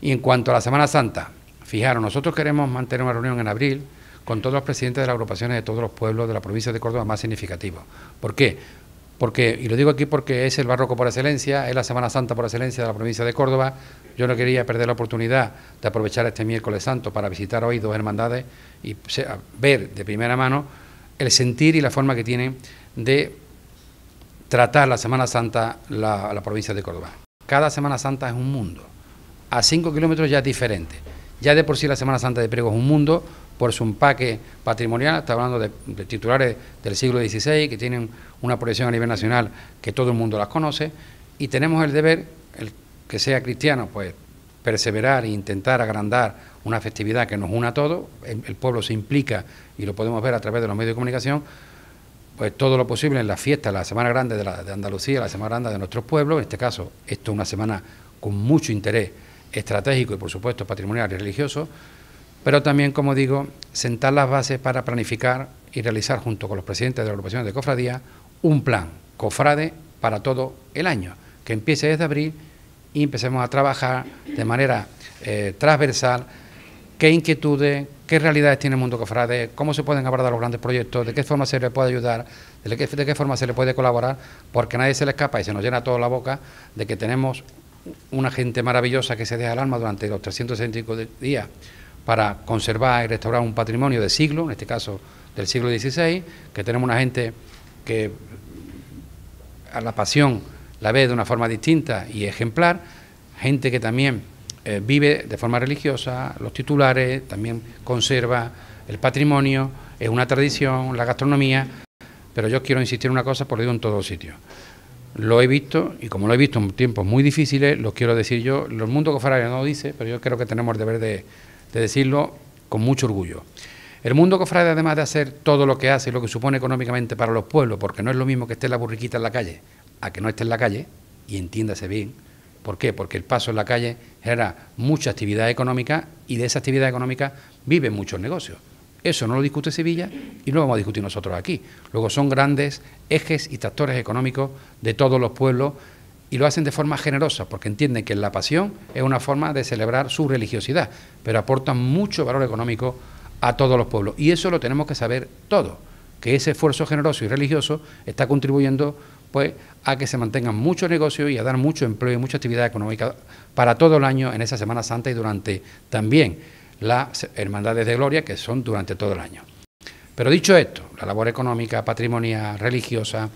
Y en cuanto a la Semana Santa, fijaros, nosotros queremos mantener una reunión en abril con todos los presidentes de las agrupaciones de todos los pueblos de la provincia de Córdoba más significativos. ¿Por qué? Porque, y lo digo aquí porque es el barroco por excelencia, es la Semana Santa por excelencia de la provincia de Córdoba. Yo no quería perder la oportunidad de aprovechar este miércoles santo para visitar hoy dos hermandades y ver de primera mano el sentir y la forma que tienen de tratar la Semana Santa la, la provincia de Córdoba. Cada Semana Santa es un mundo a cinco kilómetros ya es diferente. Ya de por sí la Semana Santa de Priego es un mundo por su empaque patrimonial, está hablando de, titulares del siglo XVI que tienen una proyección a nivel nacional que todo el mundo las conoce y tenemos el deber, el que sea cristiano, pues perseverar e intentar agrandar una festividad que nos una a todos, el, pueblo se implica y lo podemos ver a través de los medios de comunicación, pues todo lo posible en la fiesta, la Semana Grande de, la, de Andalucía, la Semana Grande de nuestros pueblos, en este caso esto es una semana con mucho interés estratégico y por supuesto patrimonial y religioso, pero también, como digo, sentar las bases para planificar y realizar junto con los presidentes de la agrupaciones de cofradía un plan cofrade para todo el año, que empiece desde abril y empecemos a trabajar de manera eh, transversal qué inquietudes, qué realidades tiene el mundo cofrade, cómo se pueden abordar los grandes proyectos, de qué forma se le puede ayudar, de qué, de qué forma se le puede colaborar, porque a nadie se le escapa y se nos llena toda la boca de que tenemos una gente maravillosa que se deja el alma durante los 365 días para conservar y restaurar un patrimonio de siglo, en este caso del siglo XVI, que tenemos una gente que a la pasión la ve de una forma distinta y ejemplar, gente que también eh, vive de forma religiosa, los titulares, también conserva el patrimonio, es una tradición, la gastronomía, pero yo quiero insistir en una cosa, por lo digo en todos sitios lo he visto y como lo he visto en tiempos muy difíciles, lo quiero decir yo. El mundo cofrade no lo dice, pero yo creo que tenemos el deber de, decirlo con mucho orgullo. El mundo cofrade, además de hacer todo lo que hace y lo que supone económicamente para los pueblos, porque no es lo mismo que esté la burriquita en la calle a que no esté en la calle, y entiéndase bien, ¿por qué? Porque el paso en la calle genera mucha actividad económica y de esa actividad económica viven muchos negocios. Eso no lo discute Sevilla y no lo vamos a discutir nosotros aquí. Luego son grandes ejes y tractores económicos de todos los pueblos y lo hacen de forma generosa porque entienden que la pasión es una forma de celebrar su religiosidad, pero aportan mucho valor económico a todos los pueblos. Y eso lo tenemos que saber todos, que ese esfuerzo generoso y religioso está contribuyendo pues a que se mantengan muchos negocios y a dar mucho empleo y mucha actividad económica para todo el año en esa Semana Santa y durante también las hermandades de gloria, que son durante todo el año. Pero dicho esto, la labor económica, patrimonial, religiosa,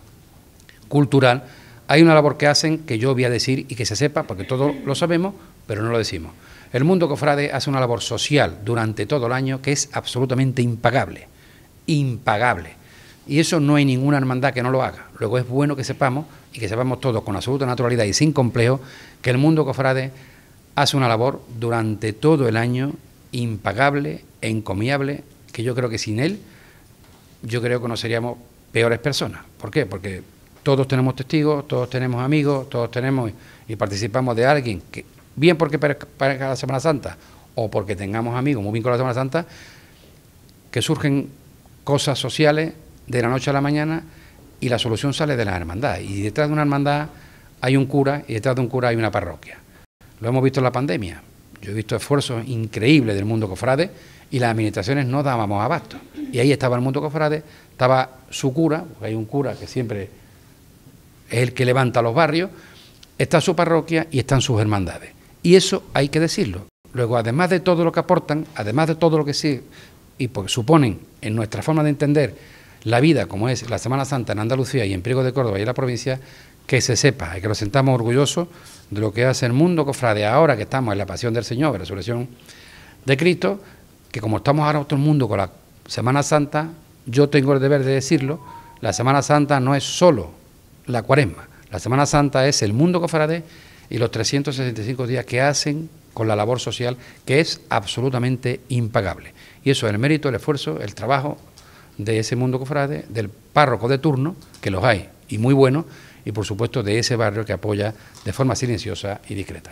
cultural, hay una labor que hacen que yo voy a decir y que se sepa, porque todos lo sabemos, pero no lo decimos. El mundo cofrade hace una labor social durante todo el año que es absolutamente impagable, impagable. Y eso no hay ninguna hermandad que no lo haga. Luego es bueno que sepamos, y que sepamos todos con absoluta naturalidad y sin complejo, que el mundo cofrade hace una labor durante todo el año impagable, e encomiable, que yo creo que sin él, yo creo que no seríamos peores personas. ¿Por qué? Porque todos tenemos testigos, todos tenemos amigos, todos tenemos y participamos de alguien, que, bien porque para la Semana Santa o porque tengamos amigos muy bien con la Semana Santa, que surgen cosas sociales de la noche a la mañana y la solución sale de la hermandad. Y detrás de una hermandad hay un cura y detrás de un cura hay una parroquia. Lo hemos visto en la pandemia. Yo he visto esfuerzos increíbles del mundo cofrade y las administraciones no dábamos abasto. Y ahí estaba el mundo cofrade, estaba su cura, porque hay un cura que siempre es el que levanta los barrios, está su parroquia y están sus hermandades. Y eso hay que decirlo. Luego, además de todo lo que aportan, además de todo lo que sí, y porque suponen en nuestra forma de entender la vida como es la Semana Santa en Andalucía y en Priego de Córdoba y en la provincia, que se sepa y que nos sentamos orgullosos de lo que hace el mundo cofrade ahora que estamos en la pasión del Señor, en la resurrección de Cristo, que como estamos ahora el mundo con la Semana Santa, yo tengo el deber de decirlo, la Semana Santa no es solo la cuaresma, la Semana Santa es el mundo cofrade y los 365 días que hacen con la labor social, que es absolutamente impagable. Y eso es el mérito, el esfuerzo, el trabajo de ese mundo cofrade, del párroco de turno, que los hay, y muy bueno, y por supuesto de ese barrio que apoya de forma silenciosa y discreta.